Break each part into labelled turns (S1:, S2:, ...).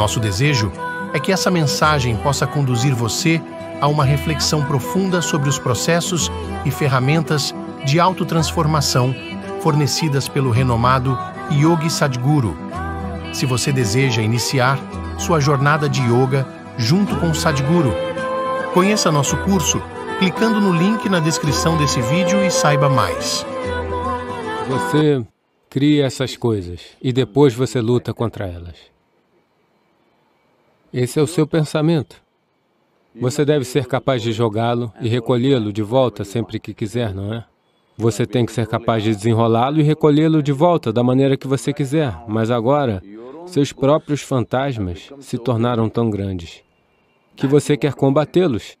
S1: Nosso desejo é que essa mensagem possa conduzir você a uma reflexão profunda sobre os processos e ferramentas de autotransformação fornecidas pelo renomado Yogi Sadhguru. Se você deseja iniciar sua jornada de yoga junto com o Sadhguru, conheça nosso curso clicando no link na descrição desse vídeo e saiba mais. Você cria essas coisas e depois você luta contra elas. Esse é o seu pensamento. Você deve ser capaz de jogá-lo e recolhê-lo de volta sempre que quiser, não é? Você tem que ser capaz de desenrolá-lo e recolhê-lo de volta da maneira que você quiser, mas agora, seus próprios fantasmas se tornaram tão grandes que você quer combatê-los.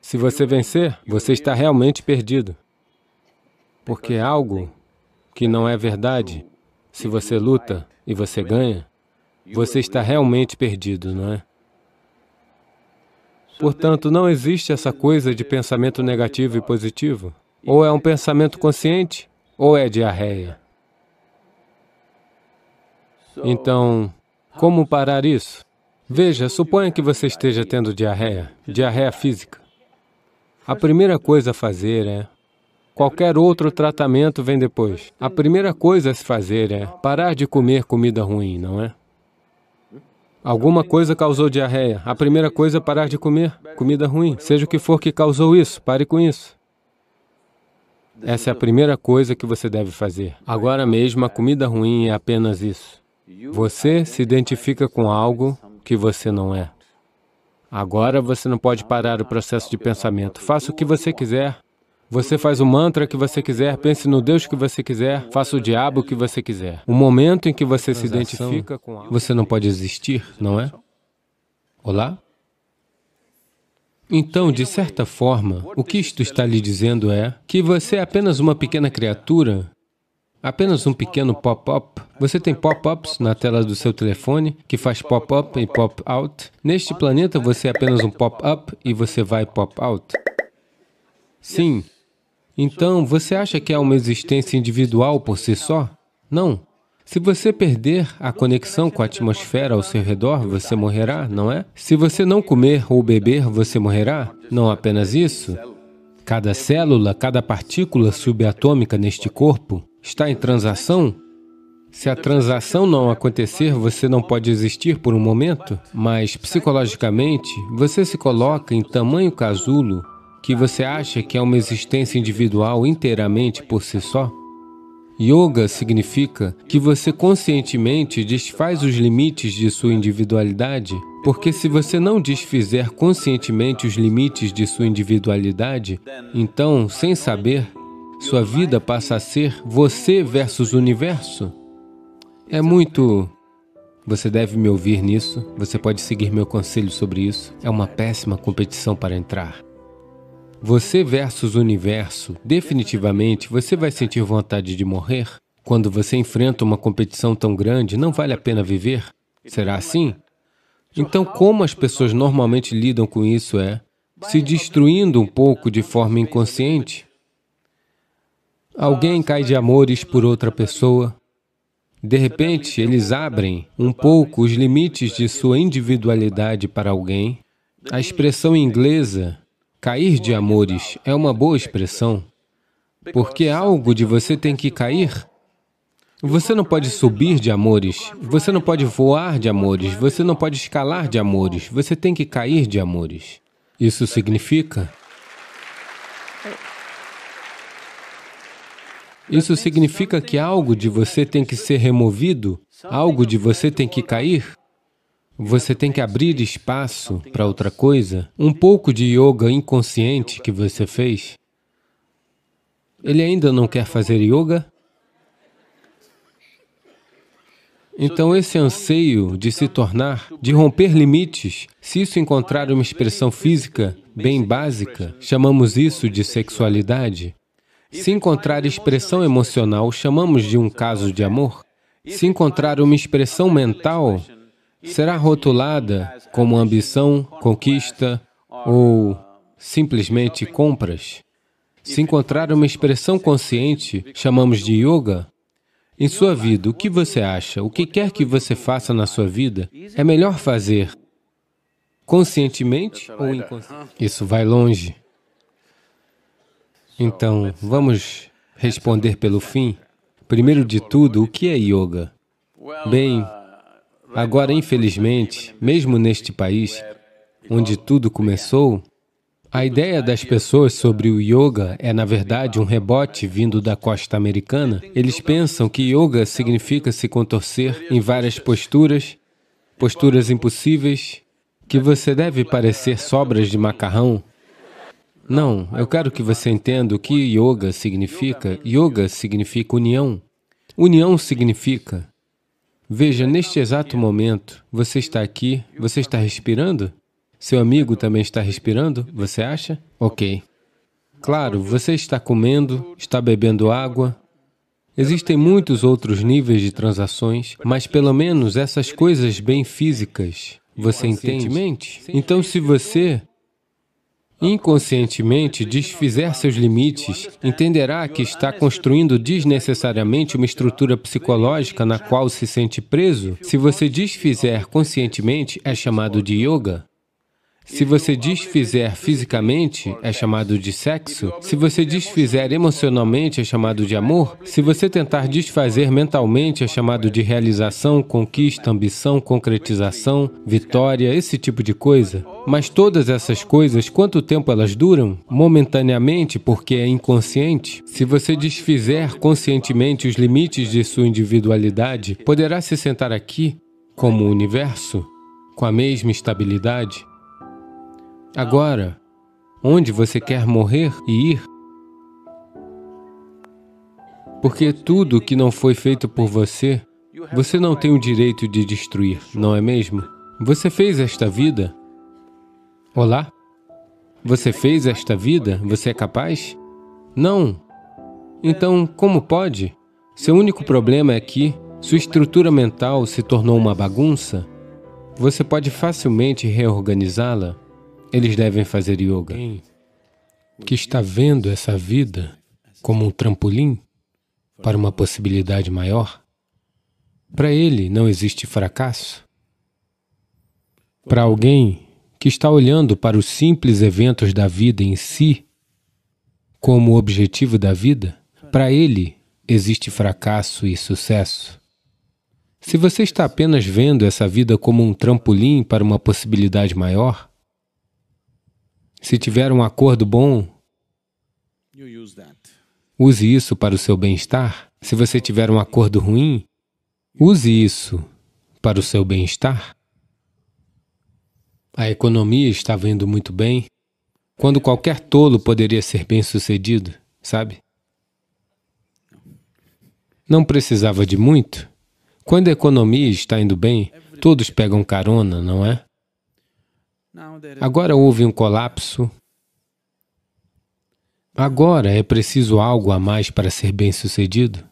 S1: Se você vencer, você está realmente perdido. Porque é algo que não é verdade, se você luta e você ganha, você está realmente perdido, não é? Portanto, não existe essa coisa de pensamento negativo e positivo. Ou é um pensamento consciente, ou é diarreia. Então, como parar isso? Veja, suponha que você esteja tendo diarreia, diarreia física. A primeira coisa a fazer é... Qualquer outro tratamento vem depois. A primeira coisa a se fazer é parar de comer comida ruim, não é? Alguma coisa causou diarreia. A primeira coisa é parar de comer comida ruim. Seja o que for que causou isso, pare com isso. Essa é a primeira coisa que você deve fazer. Agora mesmo, a comida ruim é apenas isso. Você se identifica com algo que você não é. Agora você não pode parar o processo de pensamento. Faça o que você quiser, você faz o mantra que você quiser, pense no Deus que você quiser, faça o diabo que você quiser. O momento em que você se identifica com algo, você não pode existir, não é? Olá? Então, de certa forma, o que isto está lhe dizendo é que você é apenas uma pequena criatura, apenas um pequeno pop-up. Você tem pop-ups na tela do seu telefone, que faz pop-up e pop-out. Neste planeta, você é apenas um pop-up e você vai pop-out. Sim, então, você acha que é uma existência individual por si só? Não. Se você perder a conexão com a atmosfera ao seu redor, você morrerá, não é? Se você não comer ou beber, você morrerá. Não apenas isso. Cada célula, cada partícula subatômica neste corpo está em transação. Se a transação não acontecer, você não pode existir por um momento, mas psicologicamente, você se coloca em tamanho casulo que você acha que é uma existência individual inteiramente por si só? Yoga significa que você conscientemente desfaz os limites de sua individualidade, porque se você não desfizer conscientemente os limites de sua individualidade, então, sem saber, sua vida passa a ser você versus universo. É muito você deve me ouvir nisso, você pode seguir meu conselho sobre isso. É uma péssima competição para entrar. Você versus universo, definitivamente você vai sentir vontade de morrer. Quando você enfrenta uma competição tão grande, não vale a pena viver? Será assim? Então, como as pessoas normalmente lidam com isso é se destruindo um pouco de forma inconsciente. Alguém cai de amores por outra pessoa. De repente, eles abrem um pouco os limites de sua individualidade para alguém. A expressão inglesa Cair de amores é uma boa expressão, porque algo de você tem que cair. Você não pode subir de amores, você não pode voar de amores, você não pode escalar de amores, você tem que cair de amores. Isso significa Isso significa que algo de você tem que ser removido, algo de você tem que cair. Você tem que abrir espaço para outra coisa. Um pouco de yoga inconsciente que você fez. Ele ainda não quer fazer yoga? Então, esse anseio de se tornar, de romper limites, se isso encontrar uma expressão física bem básica, chamamos isso de sexualidade. Se encontrar expressão emocional, chamamos de um caso de amor. Se encontrar uma expressão mental, será rotulada como ambição, conquista ou simplesmente compras. Se encontrar uma expressão consciente, chamamos de yoga. Em sua vida, o que você acha, o que quer que você faça na sua vida, é melhor fazer conscientemente ou inconscientemente? Isso vai longe. Então, vamos responder pelo fim. Primeiro de tudo, o que é yoga? Bem, Agora, infelizmente, mesmo neste país, onde tudo começou, a ideia das pessoas sobre o yoga é, na verdade, um rebote vindo da costa americana. Eles pensam que yoga significa se contorcer em várias posturas, posturas impossíveis, que você deve parecer sobras de macarrão. Não, eu quero que você entenda o que yoga significa. Yoga significa união. União significa Veja, neste exato momento, você está aqui, você está respirando? Seu amigo também está respirando, você acha? Ok. Claro, você está comendo, está bebendo água. Existem muitos outros níveis de transações, mas pelo menos essas coisas bem físicas, você entende? Então, se você inconscientemente desfizer seus limites, entenderá que está construindo desnecessariamente uma estrutura psicológica na qual se sente preso. Se você desfizer conscientemente, é chamado de yoga. Se você desfizer fisicamente, é chamado de sexo. Se você desfizer emocionalmente, é chamado de amor. Se você tentar desfazer mentalmente, é chamado de realização, conquista, ambição, concretização, vitória, esse tipo de coisa. Mas todas essas coisas, quanto tempo elas duram? Momentaneamente, porque é inconsciente. Se você desfizer conscientemente os limites de sua individualidade, poderá se sentar aqui, como o universo, com a mesma estabilidade. Agora, onde você quer morrer e ir? Porque tudo que não foi feito por você, você não tem o direito de destruir, não é mesmo? Você fez esta vida? Olá? Você fez esta vida? Você é capaz? Não. Então, como pode? Seu único problema é que sua estrutura mental se tornou uma bagunça. Você pode facilmente reorganizá-la eles devem fazer yoga. Que está vendo essa vida como um trampolim para uma possibilidade maior, para ele não existe fracasso. Para alguém que está olhando para os simples eventos da vida em si, como o objetivo da vida, para ele existe fracasso e sucesso. Se você está apenas vendo essa vida como um trampolim para uma possibilidade maior, se tiver um acordo bom, use isso para o seu bem-estar. Se você tiver um acordo ruim, use isso para o seu bem-estar. A economia estava indo muito bem, quando qualquer tolo poderia ser bem-sucedido, sabe? Não precisava de muito. Quando a economia está indo bem, todos pegam carona, não é? Agora houve um colapso. Agora é preciso algo a mais para ser bem sucedido?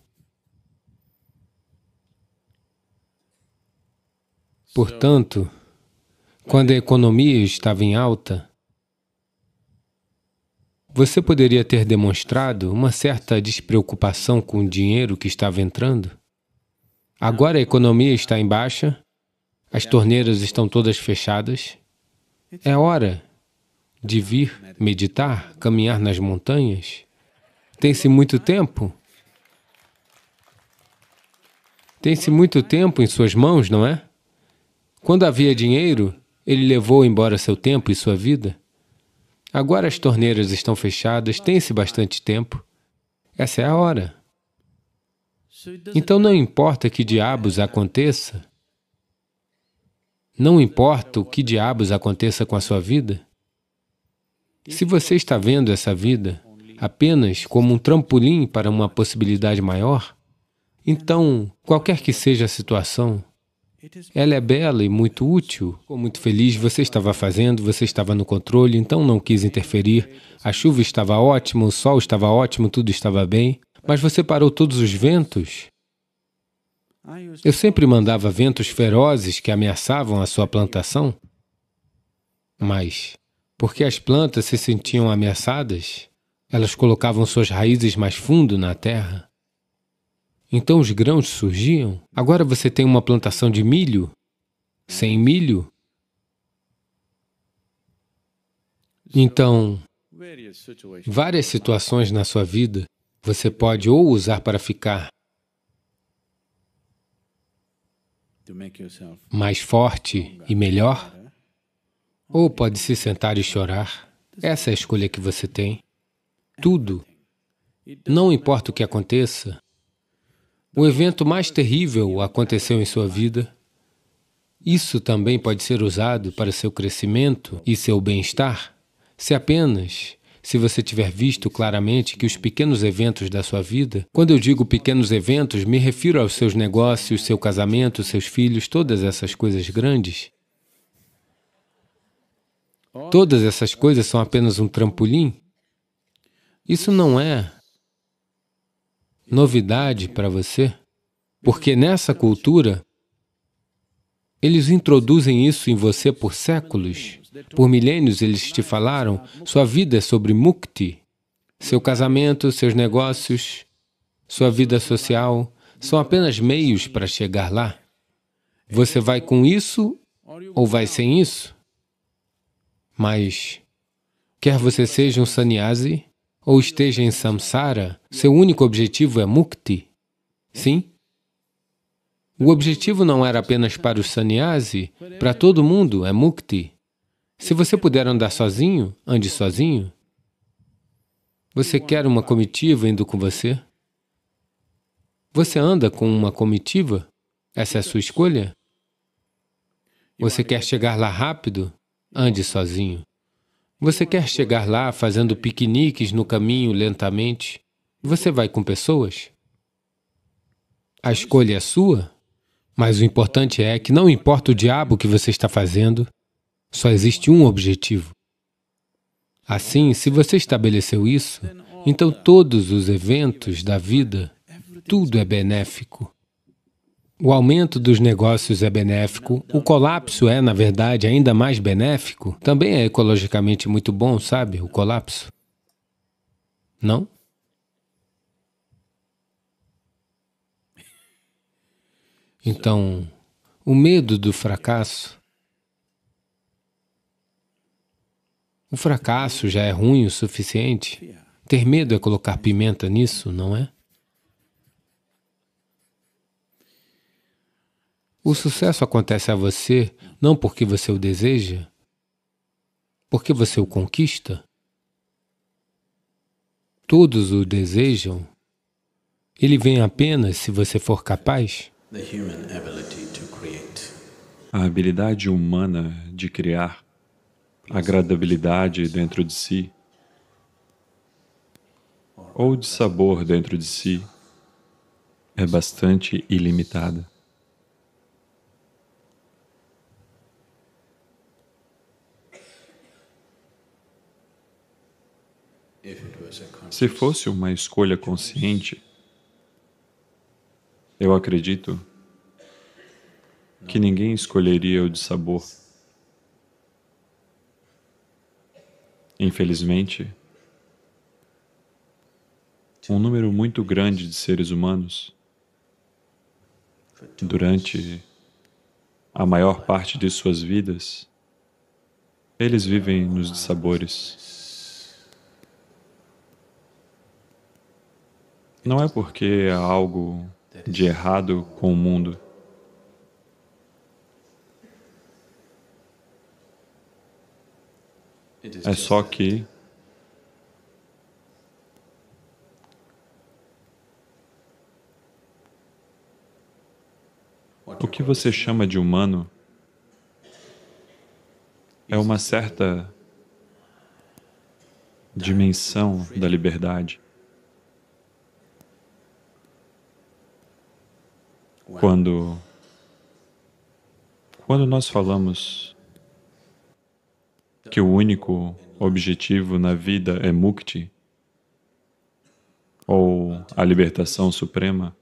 S1: Portanto, quando a economia estava em alta, você poderia ter demonstrado uma certa despreocupação com o dinheiro que estava entrando? Agora a economia está em baixa, as torneiras estão todas fechadas, é hora de vir meditar, caminhar nas montanhas. Tem-se muito tempo. Tem-se muito tempo em suas mãos, não é? Quando havia dinheiro, ele levou embora seu tempo e sua vida. Agora as torneiras estão fechadas, tem-se bastante tempo. Essa é a hora. Então não importa que diabos aconteça, não importa o que diabos aconteça com a sua vida, se você está vendo essa vida apenas como um trampolim para uma possibilidade maior, então, qualquer que seja a situação, ela é bela e muito útil. Ficou muito feliz, você estava fazendo, você estava no controle, então não quis interferir. A chuva estava ótima, o sol estava ótimo, tudo estava bem. Mas você parou todos os ventos eu sempre mandava ventos ferozes que ameaçavam a sua plantação. Mas, porque as plantas se sentiam ameaçadas, elas colocavam suas raízes mais fundo na terra. Então os grãos surgiam. Agora você tem uma plantação de milho, sem milho. Então, várias situações na sua vida você pode ou usar para ficar mais forte e melhor? Ou pode se sentar e chorar? Essa é a escolha que você tem. Tudo. Não importa o que aconteça, o evento mais terrível aconteceu em sua vida. Isso também pode ser usado para seu crescimento e seu bem-estar, se apenas se você tiver visto claramente que os pequenos eventos da sua vida, quando eu digo pequenos eventos, me refiro aos seus negócios, seu casamento, seus filhos, todas essas coisas grandes. Todas essas coisas são apenas um trampolim. Isso não é novidade para você, porque nessa cultura, eles introduzem isso em você por séculos. Por milênios eles te falaram sua vida é sobre mukti, seu casamento, seus negócios, sua vida social, são apenas meios para chegar lá. Você vai com isso ou vai sem isso? Mas, quer você seja um sannyasi ou esteja em samsara, seu único objetivo é mukti. Sim? O objetivo não era apenas para o sannyasi, para todo mundo é mukti. Se você puder andar sozinho, ande sozinho. Você quer uma comitiva indo com você? Você anda com uma comitiva? Essa é a sua escolha? Você quer chegar lá rápido? Ande sozinho. Você quer chegar lá fazendo piqueniques no caminho lentamente? Você vai com pessoas? A escolha é sua, mas o importante é que não importa o diabo que você está fazendo, só existe um objetivo. Assim, se você estabeleceu isso, então todos os eventos da vida, tudo é benéfico. O aumento dos negócios é benéfico, o colapso é, na verdade, ainda mais benéfico. Também é ecologicamente muito bom, sabe, o colapso. Não? Então, o medo do fracasso O fracasso já é ruim o suficiente. Ter medo é colocar pimenta nisso, não é? O sucesso acontece a você não porque você o deseja, porque você o conquista. Todos o desejam. Ele vem apenas se você for capaz.
S2: A habilidade humana de criar agradabilidade dentro de si, ou de sabor dentro de si, é bastante ilimitada. Se fosse uma escolha consciente, eu acredito que ninguém escolheria o de sabor. Infelizmente, um número muito grande de seres humanos, durante a maior parte de suas vidas, eles vivem nos dissabores. Não é porque há algo de errado com o mundo, É só que o que você chama de humano é uma certa dimensão da liberdade. Quando, quando nós falamos que o único objetivo na vida é mukti, ou a libertação suprema,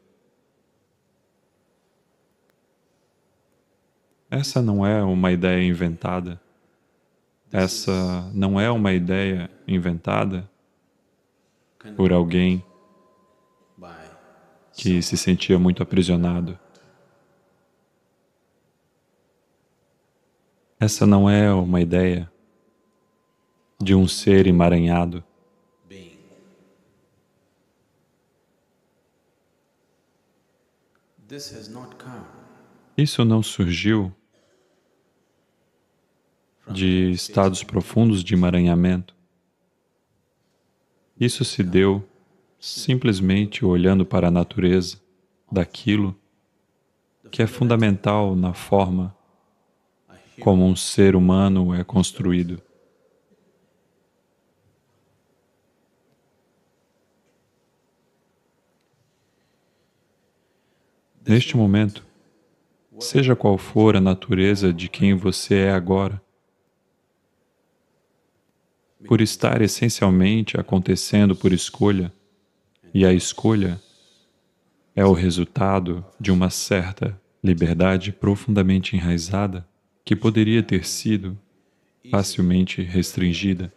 S2: essa não é uma ideia inventada. Essa não é uma ideia inventada por alguém que se sentia muito aprisionado. Essa não é uma ideia de um ser emaranhado. Isso não surgiu de estados profundos de emaranhamento. Isso se deu simplesmente olhando para a natureza daquilo que é fundamental na forma como um ser humano é construído. Neste momento, seja qual for a natureza de quem você é agora, por estar essencialmente acontecendo por escolha, e a escolha é o resultado de uma certa liberdade profundamente enraizada que poderia ter sido facilmente restringida.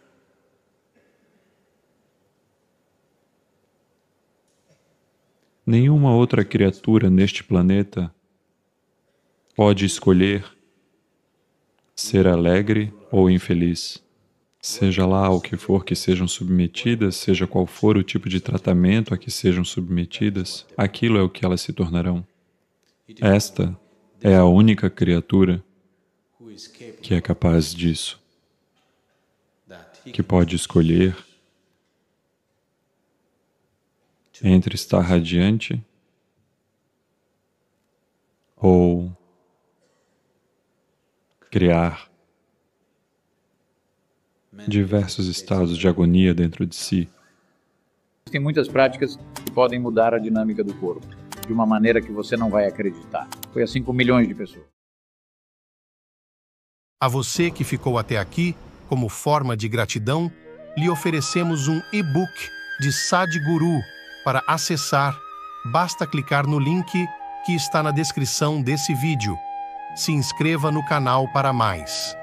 S2: Nenhuma outra criatura neste planeta pode escolher ser alegre ou infeliz. Seja lá o que for que sejam submetidas, seja qual for o tipo de tratamento a que sejam submetidas, aquilo é o que elas se tornarão. Esta é a única criatura que é capaz disso, que pode escolher entre estar radiante ou criar diversos estados de agonia dentro de si.
S1: Tem muitas práticas que podem mudar a dinâmica do corpo de uma maneira que você não vai acreditar. Foi assim com milhões de pessoas. A você que ficou até aqui, como forma de gratidão, lhe oferecemos um e-book de Sadhguru para acessar, basta clicar no link que está na descrição desse vídeo. Se inscreva no canal para mais.